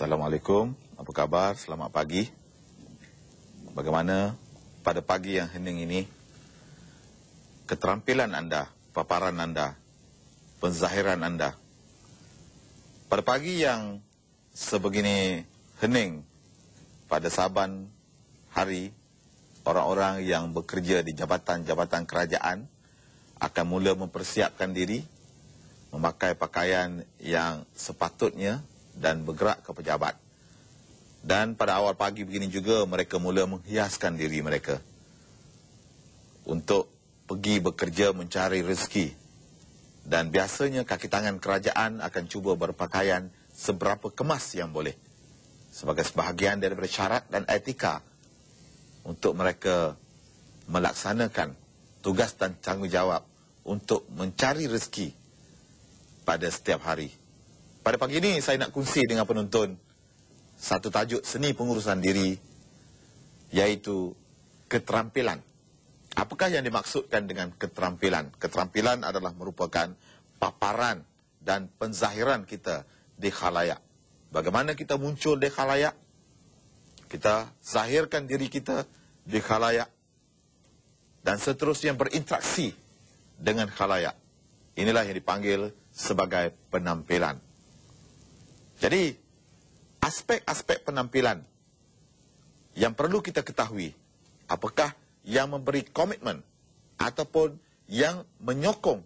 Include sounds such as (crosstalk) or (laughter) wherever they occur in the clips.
Assalamualaikum, apa khabar? Selamat pagi. Bagaimana pada pagi yang hening ini, keterampilan anda, paparan anda, penzahiran anda, pada pagi yang sebegini hening, pada saban hari, orang-orang yang bekerja di jabatan-jabatan kerajaan akan mula mempersiapkan diri, memakai pakaian yang sepatutnya dan bergerak ke pejabat. Dan pada awal pagi begini juga mereka mula menghiaskan diri mereka untuk pergi bekerja mencari rezeki. Dan biasanya kaki tangan kerajaan akan cuba berpakaian seberapa kemas yang boleh sebagai sebahagian daripada syarat dan etika untuk mereka melaksanakan tugas dan tanggungjawab untuk mencari rezeki pada setiap hari. Pada pagi ini saya nak kongsi dengan penonton satu tajuk seni pengurusan diri iaitu keterampilan. Apakah yang dimaksudkan dengan keterampilan? Keterampilan adalah merupakan paparan dan penzahiran kita di khalayak. Bagaimana kita muncul di khalayak? Kita zahirkan diri kita di khalayak dan seterusnya berinteraksi dengan khalayak. Inilah yang dipanggil sebagai penampilan. Jadi, aspek-aspek penampilan yang perlu kita ketahui, apakah yang memberi komitmen ataupun yang menyokong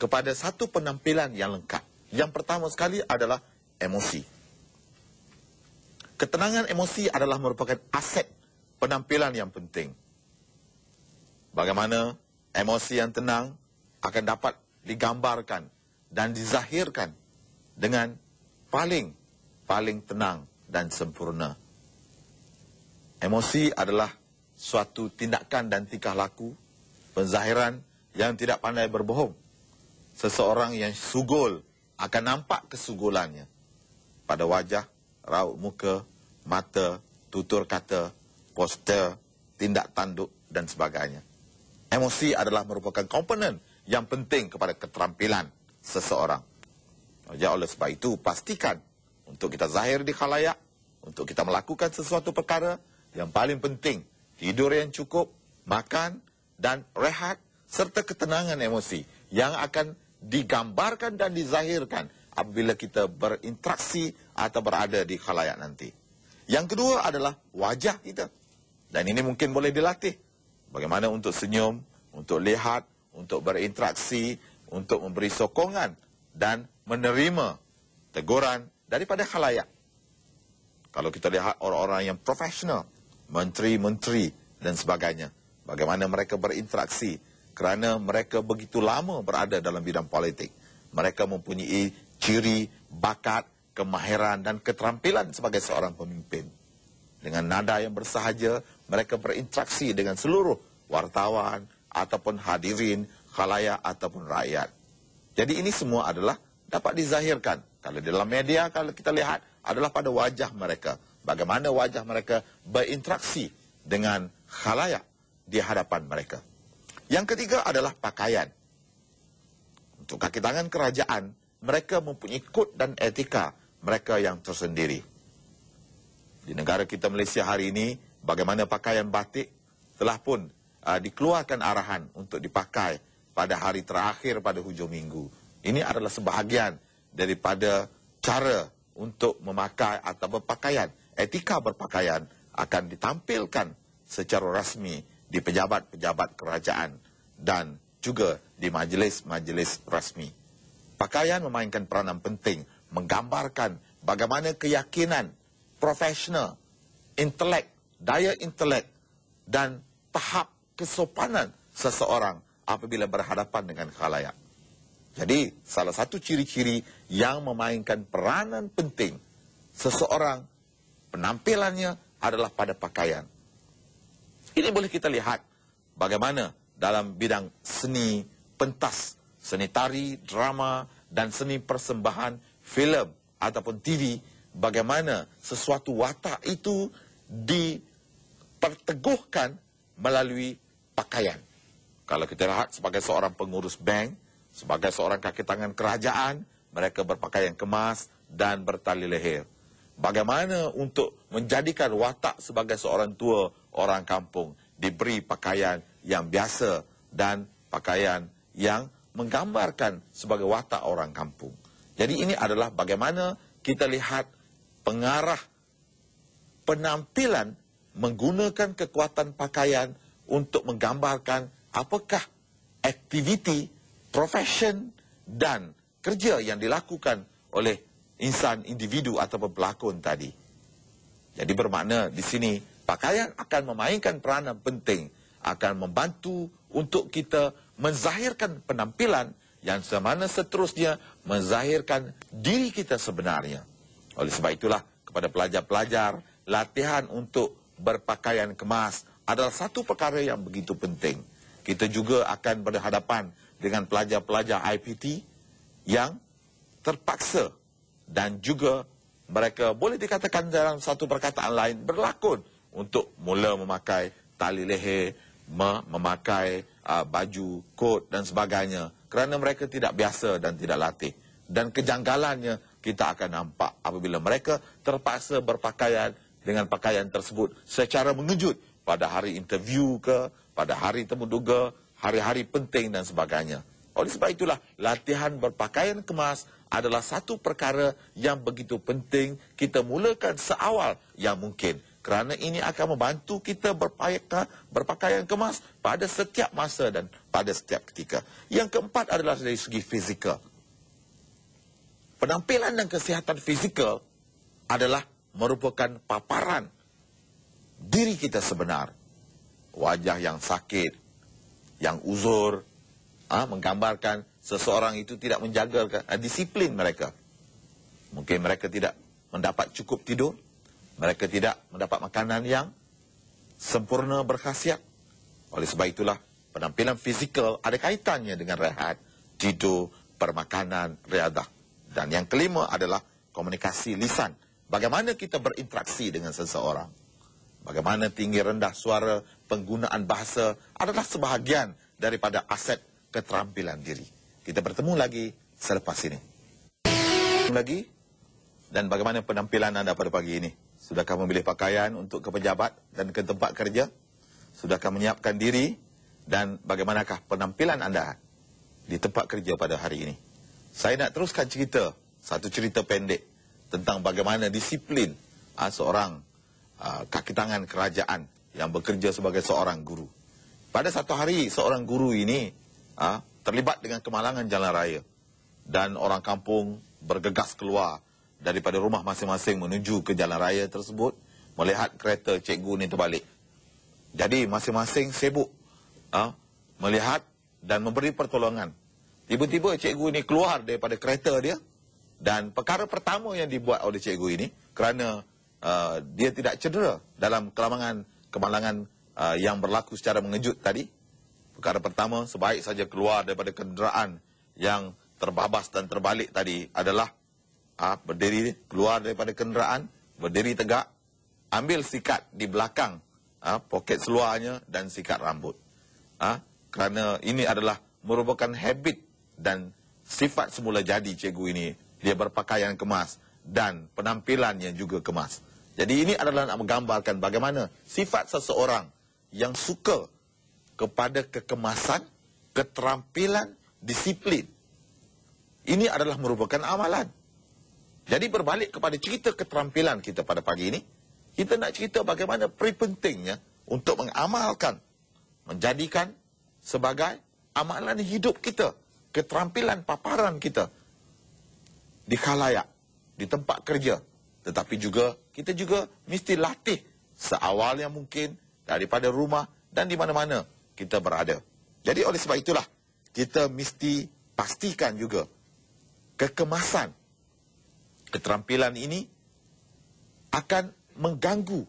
kepada satu penampilan yang lengkap. Yang pertama sekali adalah emosi. Ketenangan emosi adalah merupakan aset penampilan yang penting. Bagaimana emosi yang tenang akan dapat digambarkan dan dizahirkan dengan paling paling tenang dan sempurna. Emosi adalah suatu tindakan dan tingkah laku penzahiran yang tidak pandai berbohong. Seseorang yang sugol akan nampak kesugolannya pada wajah, raut muka, mata, tutur kata, poster, tindak tanduk dan sebagainya. Emosi adalah merupakan komponen yang penting kepada keterampilan seseorang. Ya oleh sebab itu pastikan untuk kita zahir di khalayak, untuk kita melakukan sesuatu perkara yang paling penting tidur yang cukup, makan dan rehat serta ketenangan emosi yang akan digambarkan dan dizahirkan apabila kita berinteraksi atau berada di khalayak nanti. Yang kedua adalah wajah kita. Dan ini mungkin boleh dilatih. Bagaimana untuk senyum, untuk lihat, untuk berinteraksi, untuk memberi sokongan dan menerima teguran daripada khalayak. Kalau kita lihat orang-orang yang profesional, menteri-menteri dan sebagainya, bagaimana mereka berinteraksi kerana mereka begitu lama berada dalam bidang politik. Mereka mempunyai ciri, bakat, kemahiran dan keterampilan sebagai seorang pemimpin. Dengan nada yang bersahaja, mereka berinteraksi dengan seluruh wartawan ataupun hadirin, khalayak ataupun rakyat. Jadi ini semua adalah dapat dizahirkan. Kalau dalam media, kalau kita lihat, adalah pada wajah mereka. Bagaimana wajah mereka berinteraksi dengan khalayak di hadapan mereka. Yang ketiga adalah pakaian. Untuk kaki tangan kerajaan, mereka mempunyai kod dan etika mereka yang tersendiri. Di negara kita Malaysia hari ini, bagaimana pakaian batik telah pun uh, dikeluarkan arahan untuk dipakai pada hari terakhir pada hujung minggu. Ini adalah sebahagian daripada cara untuk memakai atau berpakaian. Etika berpakaian akan ditampilkan secara rasmi di pejabat-pejabat kerajaan dan juga di majlis-majlis rasmi. Pakaian memainkan peranan penting menggambarkan bagaimana keyakinan profesional, intelek, daya intelek dan tahap kesopanan seseorang apabila berhadapan dengan khalayak. Jadi salah satu ciri-ciri yang memainkan peranan penting seseorang penampilannya adalah pada pakaian. Ini boleh kita lihat bagaimana dalam bidang seni pentas, seni tari, drama dan seni persembahan filem ataupun TV bagaimana sesuatu watak itu diperteguhkan melalui pakaian. Kalau kita lihat sebagai seorang pengurus bank Sebagai seorang kaki tangan kerajaan, mereka berpakaian kemas dan bertali leher. Bagaimana untuk menjadikan watak sebagai seorang tua orang kampung diberi pakaian yang biasa dan pakaian yang menggambarkan sebagai watak orang kampung. Jadi ini adalah bagaimana kita lihat pengarah penampilan menggunakan kekuatan pakaian untuk menggambarkan apakah aktiviti profession dan kerja yang dilakukan oleh insan individu atau pelakon tadi. Jadi bermakna di sini pakaian akan memainkan peranan penting, akan membantu untuk kita menzahirkan penampilan yang semana seterusnya menzahirkan diri kita sebenarnya. Oleh sebab itulah kepada pelajar-pelajar, latihan untuk berpakaian kemas adalah satu perkara yang begitu penting. Kita juga akan berhadapan dengan pelajar-pelajar IPT yang terpaksa dan juga mereka boleh dikatakan dalam satu perkataan lain berlakon untuk mula memakai tali leher, memakai uh, baju, kot dan sebagainya kerana mereka tidak biasa dan tidak latih. Dan kejanggalannya kita akan nampak apabila mereka terpaksa berpakaian dengan pakaian tersebut secara mengejut pada hari interview ke, pada hari temuduga, hari-hari penting dan sebagainya. Oleh sebab itulah, latihan berpakaian kemas adalah satu perkara yang begitu penting kita mulakan seawal yang mungkin. Kerana ini akan membantu kita berpakaian kemas pada setiap masa dan pada setiap ketika. Yang keempat adalah dari segi fizikal. Penampilan dan kesihatan fizikal adalah merupakan paparan diri kita sebenar. Wajah yang sakit, yang uzur ha, menggambarkan seseorang itu tidak menjaga ha, disiplin mereka mungkin mereka tidak mendapat cukup tidur mereka tidak mendapat makanan yang sempurna berkhasiat oleh sebab itulah penampilan fizikal ada kaitannya dengan rehat tidur permakanan riadah dan yang kelima adalah komunikasi lisan bagaimana kita berinteraksi dengan seseorang Bagaimana tinggi rendah suara, penggunaan bahasa adalah sebahagian daripada aset keterampilan diri. Kita bertemu lagi selepas ini. Lagi dan bagaimana penampilan anda pada pagi ini? Sudahkah memilih pakaian untuk ke pejabat dan ke tempat kerja? Sudahkah menyiapkan diri dan bagaimanakah penampilan anda di tempat kerja pada hari ini? Saya nak teruskan cerita, satu cerita pendek tentang bagaimana disiplin ah, seorang Ah, kaki tangan kerajaan yang bekerja sebagai seorang guru. Pada satu hari seorang guru ini uh, terlibat dengan kemalangan jalan raya dan orang kampung bergegas keluar daripada rumah masing-masing menuju ke jalan raya tersebut melihat kereta cikgu ini terbalik. Jadi masing-masing sibuk uh, melihat dan memberi pertolongan. Tiba-tiba cikgu ini keluar daripada kereta dia dan perkara pertama yang dibuat oleh cikgu ini kerana uh, dia tidak cedera dalam kelamangan kemalangan uh, yang berlaku secara mengejut tadi. Perkara pertama, sebaik saja keluar daripada kenderaan yang terbabas dan terbalik tadi adalah uh, berdiri keluar daripada kenderaan, berdiri tegak, ambil sikat di belakang uh, poket seluarnya dan sikat rambut. Uh, kerana ini adalah merupakan habit dan sifat semula jadi cikgu ini. Dia berpakaian kemas dan penampilan yang juga kemas. Jadi ini adalah nak menggambarkan bagaimana sifat seseorang yang suka kepada kekemasan, keterampilan, disiplin. Ini adalah merupakan amalan. Jadi berbalik kepada cerita keterampilan kita pada pagi ini, kita nak cerita bagaimana pentingnya untuk mengamalkan, menjadikan sebagai amalan hidup kita, keterampilan paparan kita di khalayak di tempat kerja. Tetapi juga, kita juga mesti latih seawal yang mungkin daripada rumah dan di mana-mana kita berada. Jadi oleh sebab itulah, kita mesti pastikan juga kekemasan, keterampilan ini akan mengganggu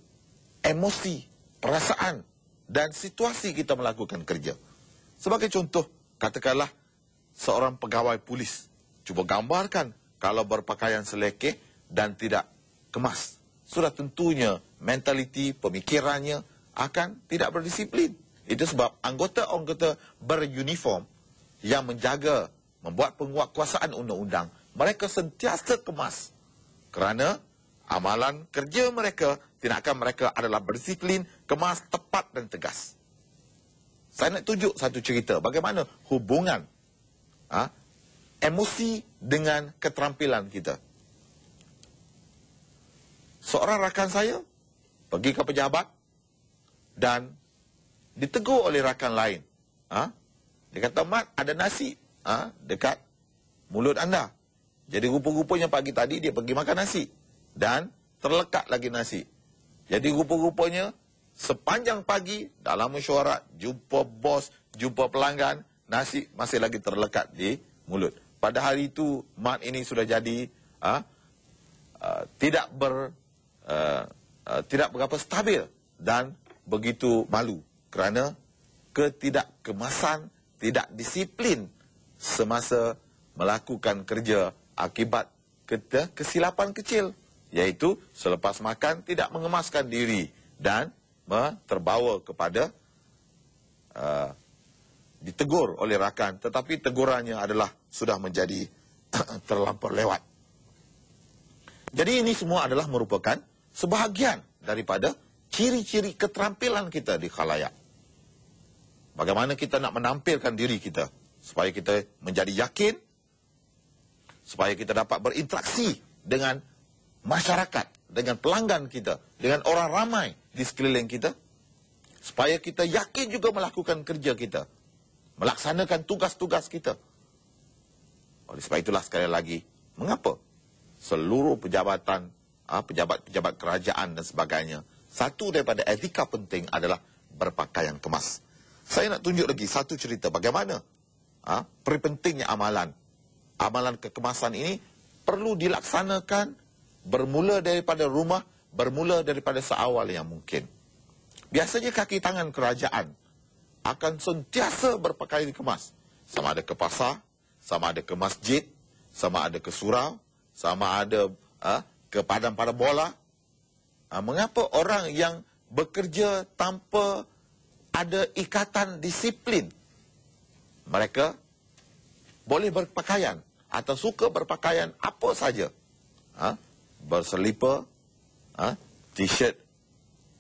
emosi, perasaan dan situasi kita melakukan kerja. Sebagai contoh, katakanlah seorang pegawai polis. Cuba gambarkan kalau berpakaian selekeh dan tidak kemas. Sudah tentunya mentaliti, pemikirannya akan tidak berdisiplin. Itu sebab anggota-anggota beruniform yang menjaga, membuat penguat kuasaan undang-undang, mereka sentiasa kemas. Kerana amalan kerja mereka, tindakan mereka adalah berdisiplin, kemas, tepat dan tegas. Saya nak tunjuk satu cerita bagaimana hubungan ha, emosi dengan keterampilan kita. Seorang rakan saya pergi ke pejabat dan ditegur oleh rakan lain. ha? Dia kata, Mat, ada nasi ha? dekat mulut anda. Jadi rupa-rupanya pagi tadi dia pergi makan nasi dan terlekat lagi nasi. Jadi rupa-rupanya sepanjang pagi dalam mesyuarat jumpa bos, jumpa pelanggan, nasi masih lagi terlekat di mulut pada hari itu mat ini sudah jadi ha, uh, tidak ber uh, uh, tidak berapa stabil dan begitu malu kerana ketidakkemasan tidak disiplin semasa melakukan kerja akibat kete kesilapan kecil iaitu selepas makan tidak mengemaskan diri dan terbawa kepada uh, ditegur oleh rakan tetapi tegurannya adalah sudah menjadi (clears throat) terlampau lewat. Jadi ini semua adalah merupakan sebahagian daripada ciri-ciri keterampilan kita di khalayak. Bagaimana kita nak menampilkan diri kita supaya kita menjadi yakin, supaya kita dapat berinteraksi dengan masyarakat, dengan pelanggan kita, dengan orang ramai di sekeliling kita, supaya kita yakin juga melakukan kerja kita melaksanakan tugas-tugas kita. Oleh sebab itulah sekali lagi, mengapa seluruh pejabatan, pejabat-pejabat ah, kerajaan dan sebagainya, satu daripada etika penting adalah berpakaian kemas. Saya nak tunjuk lagi satu cerita bagaimana ah, perpentingnya amalan. Amalan kekemasan ini perlu dilaksanakan bermula daripada rumah, bermula daripada seawal yang mungkin. Biasanya kaki tangan kerajaan akan sentiasa berpakaian kemas. Sama ada ke pasar, sama ada ke masjid, sama ada ke surau, sama ada uh, ke padang pada bola. Uh, mengapa orang yang bekerja tanpa ada ikatan disiplin, mereka boleh berpakaian atau suka berpakaian apa saja. Uh, berselipa, uh, t-shirt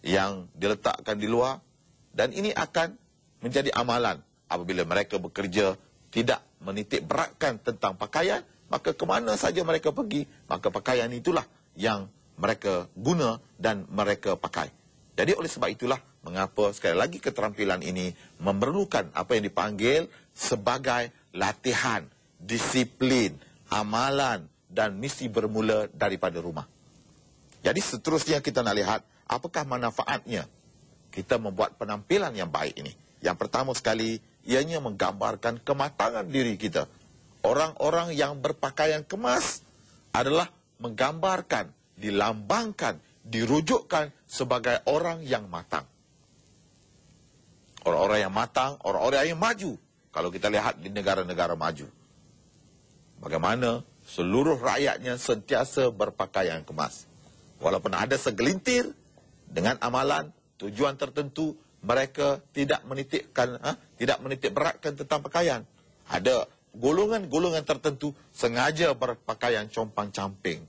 yang diletakkan di luar dan ini akan menjadi amalan apabila mereka bekerja tidak menitik beratkan tentang pakaian maka ke mana saja mereka pergi maka pakaian itulah yang mereka guna dan mereka pakai jadi oleh sebab itulah mengapa sekali lagi keterampilan ini memerlukan apa yang dipanggil sebagai latihan disiplin amalan dan misi bermula daripada rumah jadi seterusnya kita nak lihat apakah manfaatnya kita membuat penampilan yang baik ini. Yang pertama sekali, ianya menggambarkan kematangan diri kita. Orang-orang yang berpakaian kemas adalah menggambarkan, dilambangkan, dirujukkan sebagai orang yang matang. Orang-orang yang matang, orang-orang yang maju. Kalau kita lihat di negara-negara maju. Bagaimana seluruh rakyatnya sentiasa berpakaian kemas. Walaupun ada segelintir dengan amalan, tujuan tertentu, mereka tidak menitikkan ha? tidak menitik beratkan tentang pakaian. Ada golongan-golongan tertentu sengaja berpakaian compang-camping.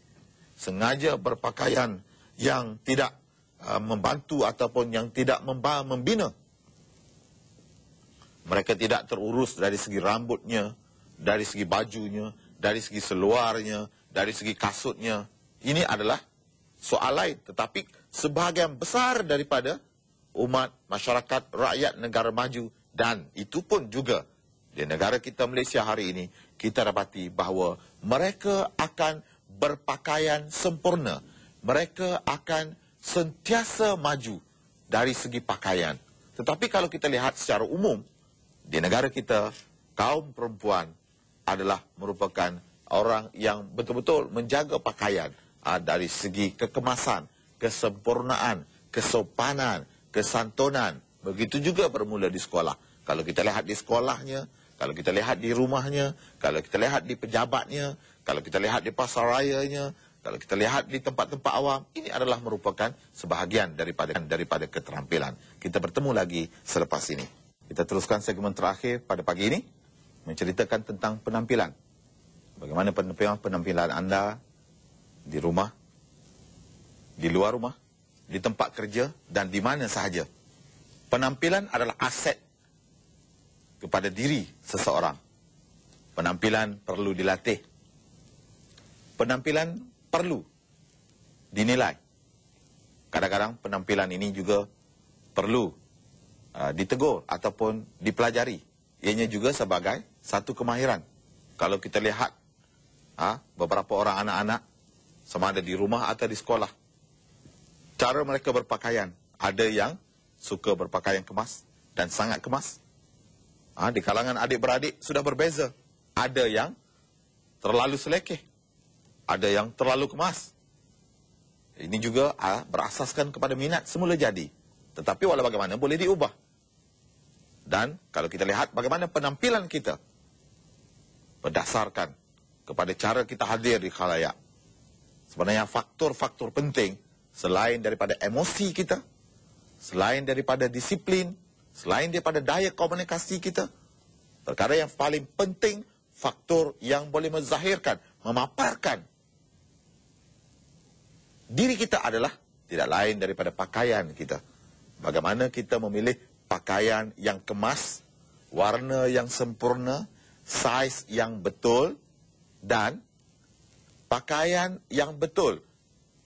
Sengaja berpakaian yang tidak uh, membantu ataupun yang tidak membina. Mereka tidak terurus dari segi rambutnya, dari segi bajunya, dari segi seluarnya, dari segi kasutnya. Ini adalah soal lain. Tetapi sebahagian besar daripada umat, masyarakat, rakyat negara maju dan itu pun juga di negara kita Malaysia hari ini kita dapati bahawa mereka akan berpakaian sempurna. Mereka akan sentiasa maju dari segi pakaian. Tetapi kalau kita lihat secara umum di negara kita kaum perempuan adalah merupakan orang yang betul-betul menjaga pakaian ah, dari segi kekemasan, kesempurnaan, kesopanan kesantunan. Begitu juga bermula di sekolah. Kalau kita lihat di sekolahnya, kalau kita lihat di rumahnya, kalau kita lihat di pejabatnya, kalau kita lihat di pasar pasarayanya, kalau kita lihat di tempat-tempat awam, ini adalah merupakan sebahagian daripada daripada keterampilan. Kita bertemu lagi selepas ini. Kita teruskan segmen terakhir pada pagi ini, menceritakan tentang penampilan. Bagaimana penampilan anda di rumah, di luar rumah, di tempat kerja dan di mana sahaja. Penampilan adalah aset kepada diri seseorang. Penampilan perlu dilatih. Penampilan perlu dinilai. Kadang-kadang penampilan ini juga perlu uh, ditegur ataupun dipelajari. Ianya juga sebagai satu kemahiran. Kalau kita lihat ha, beberapa orang anak-anak sama ada di rumah atau di sekolah, cara mereka berpakaian. Ada yang suka berpakaian kemas dan sangat kemas. Ha, di kalangan adik-beradik sudah berbeza. Ada yang terlalu selekeh. Ada yang terlalu kemas. Ini juga ha, berasaskan kepada minat semula jadi. Tetapi walau bagaimana boleh diubah. Dan kalau kita lihat bagaimana penampilan kita berdasarkan kepada cara kita hadir di khalayak. Sebenarnya faktor-faktor penting selain daripada emosi kita, selain daripada disiplin, selain daripada daya komunikasi kita, perkara yang paling penting, faktor yang boleh menzahirkan, memaparkan diri kita adalah tidak lain daripada pakaian kita. Bagaimana kita memilih pakaian yang kemas, warna yang sempurna, saiz yang betul dan pakaian yang betul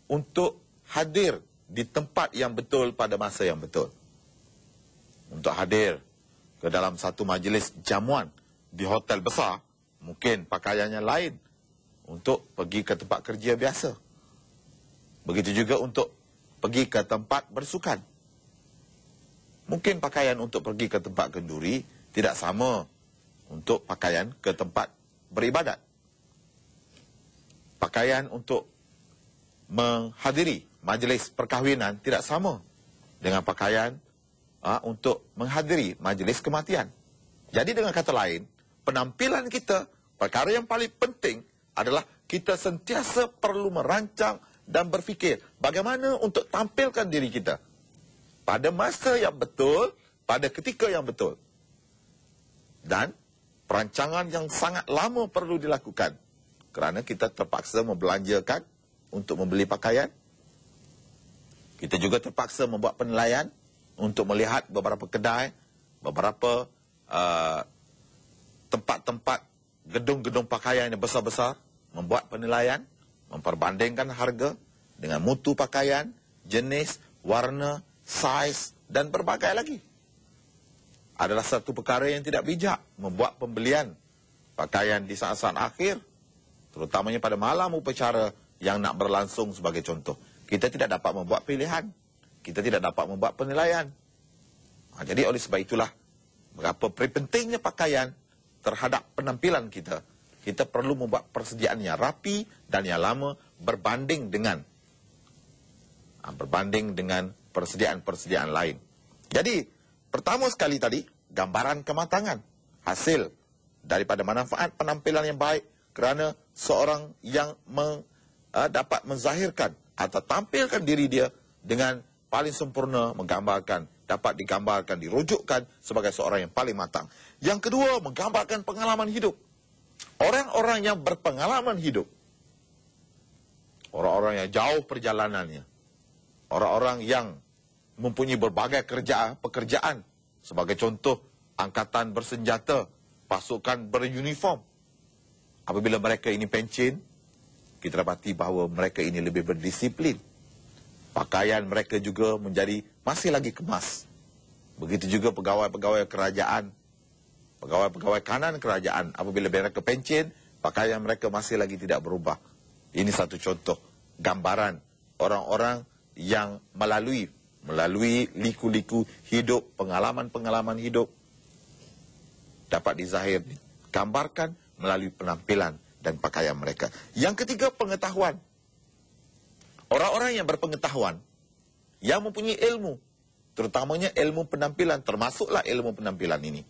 untuk hadir di tempat yang betul pada masa yang betul. Untuk hadir ke dalam satu majlis jamuan di hotel besar, mungkin pakaiannya lain untuk pergi ke tempat kerja biasa. Begitu juga untuk pergi ke tempat bersukan. Mungkin pakaian untuk pergi ke tempat kenduri tidak sama untuk pakaian ke tempat beribadat. Pakaian untuk menghadiri majlis perkahwinan tidak sama dengan pakaian ha, untuk menghadiri majlis kematian. Jadi dengan kata lain, penampilan kita, perkara yang paling penting adalah kita sentiasa perlu merancang dan berfikir bagaimana untuk tampilkan diri kita pada masa yang betul, pada ketika yang betul. Dan perancangan yang sangat lama perlu dilakukan kerana kita terpaksa membelanjakan untuk membeli pakaian kita juga terpaksa membuat penilaian untuk melihat beberapa kedai, beberapa uh, tempat-tempat uh, gedung-gedung pakaian yang besar-besar, membuat penilaian, memperbandingkan harga dengan mutu pakaian, jenis, warna, saiz dan berbagai lagi. Adalah satu perkara yang tidak bijak membuat pembelian pakaian di saat-saat akhir, terutamanya pada malam upacara yang nak berlangsung sebagai contoh kita tidak dapat membuat pilihan. Kita tidak dapat membuat penilaian. Ha, jadi oleh sebab itulah, berapa pentingnya pakaian terhadap penampilan kita, kita perlu membuat persediaan yang rapi dan yang lama berbanding dengan ha, berbanding dengan persediaan-persediaan lain. Jadi, pertama sekali tadi, gambaran kematangan. Hasil daripada manfaat penampilan yang baik kerana seorang yang men, uh, eh, dapat menzahirkan atau tampilkan diri dia dengan paling sempurna menggambarkan dapat digambarkan dirujukkan sebagai seorang yang paling matang. Yang kedua menggambarkan pengalaman hidup. Orang-orang yang berpengalaman hidup. Orang-orang yang jauh perjalanannya. Orang-orang yang mempunyai berbagai kerja pekerjaan sebagai contoh angkatan bersenjata, pasukan beruniform. Apabila mereka ini pencen, kita dapati bahawa mereka ini lebih berdisiplin. Pakaian mereka juga menjadi masih lagi kemas. Begitu juga pegawai-pegawai kerajaan, pegawai-pegawai kanan kerajaan, apabila mereka pencin, pakaian mereka masih lagi tidak berubah. Ini satu contoh gambaran orang-orang yang melalui melalui liku-liku hidup, pengalaman-pengalaman hidup dapat dizahir, gambarkan melalui penampilan dan pakaian mereka. Yang ketiga, pengetahuan. Orang-orang yang berpengetahuan, yang mempunyai ilmu, terutamanya ilmu penampilan, termasuklah ilmu penampilan ini.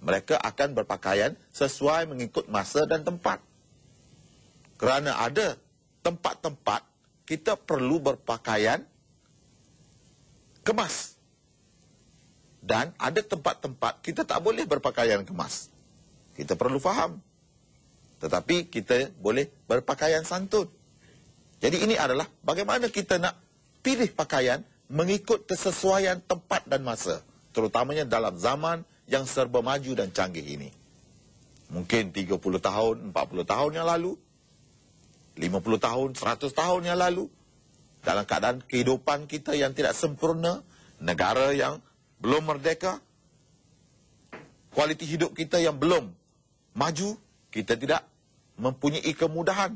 Mereka akan berpakaian sesuai mengikut masa dan tempat. Kerana ada tempat-tempat, kita perlu berpakaian kemas. Dan ada tempat-tempat, kita tak boleh berpakaian kemas. Kita perlu faham. Tetapi kita boleh berpakaian santun. Jadi ini adalah bagaimana kita nak pilih pakaian mengikut kesesuaian tempat dan masa. Terutamanya dalam zaman yang serba maju dan canggih ini. Mungkin 30 tahun, 40 tahun yang lalu. 50 tahun, 100 tahun yang lalu. Dalam keadaan kehidupan kita yang tidak sempurna. Negara yang belum merdeka. Kualiti hidup kita yang belum maju. Kita tidak mempunyai kemudahan.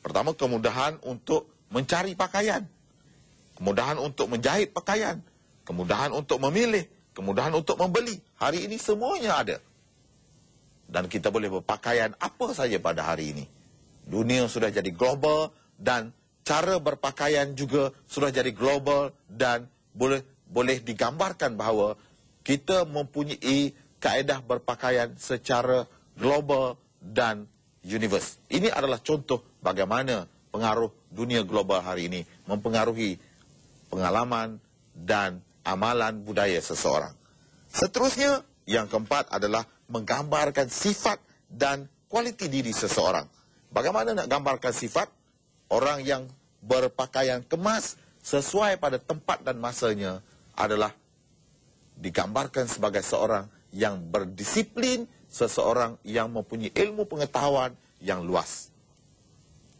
Pertama, kemudahan untuk mencari pakaian. Kemudahan untuk menjahit pakaian. Kemudahan untuk memilih. Kemudahan untuk membeli. Hari ini semuanya ada. Dan kita boleh berpakaian apa saja pada hari ini. Dunia sudah jadi global dan cara berpakaian juga sudah jadi global dan boleh boleh digambarkan bahawa kita mempunyai kaedah berpakaian secara global dan universe. Ini adalah contoh bagaimana pengaruh dunia global hari ini mempengaruhi pengalaman dan amalan budaya seseorang. Seterusnya, yang keempat adalah menggambarkan sifat dan kualiti diri seseorang. Bagaimana nak gambarkan sifat? Orang yang berpakaian kemas sesuai pada tempat dan masanya adalah digambarkan sebagai seorang yang berdisiplin seseorang yang mempunyai ilmu pengetahuan yang luas.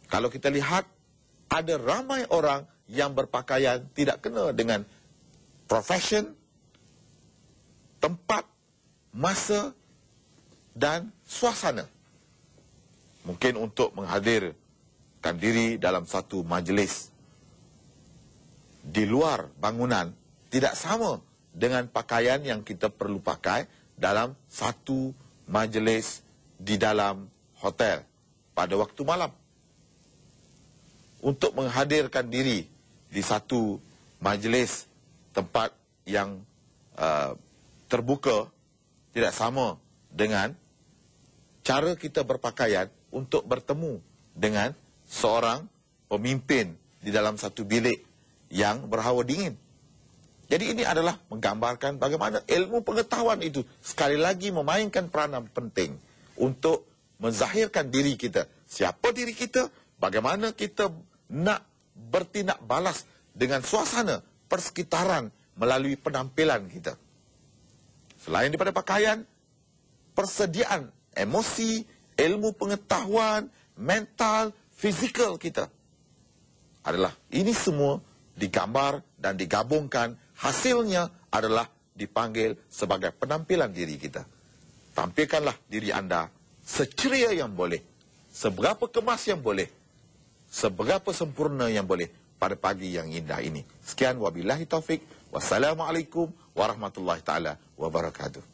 Kalau kita lihat, ada ramai orang yang berpakaian tidak kena dengan profession, tempat, masa dan suasana. Mungkin untuk menghadirkan diri dalam satu majlis di luar bangunan tidak sama dengan pakaian yang kita perlu pakai dalam satu majlis di dalam hotel pada waktu malam untuk menghadirkan diri di satu majlis tempat yang uh, terbuka tidak sama dengan cara kita berpakaian untuk bertemu dengan seorang pemimpin di dalam satu bilik yang berhawa dingin jadi ini adalah menggambarkan bagaimana ilmu pengetahuan itu sekali lagi memainkan peranan penting untuk menzahirkan diri kita. Siapa diri kita? Bagaimana kita nak bertindak balas dengan suasana persekitaran melalui penampilan kita. Selain daripada pakaian, persediaan emosi, ilmu pengetahuan, mental, fizikal kita adalah ini semua digambar dan digabungkan, hasilnya adalah dipanggil sebagai penampilan diri kita. Tampilkanlah diri anda seceria yang boleh, seberapa kemas yang boleh, seberapa sempurna yang boleh pada pagi yang indah ini. Sekian, wabillahi taufik, wassalamualaikum warahmatullahi taala wabarakatuh.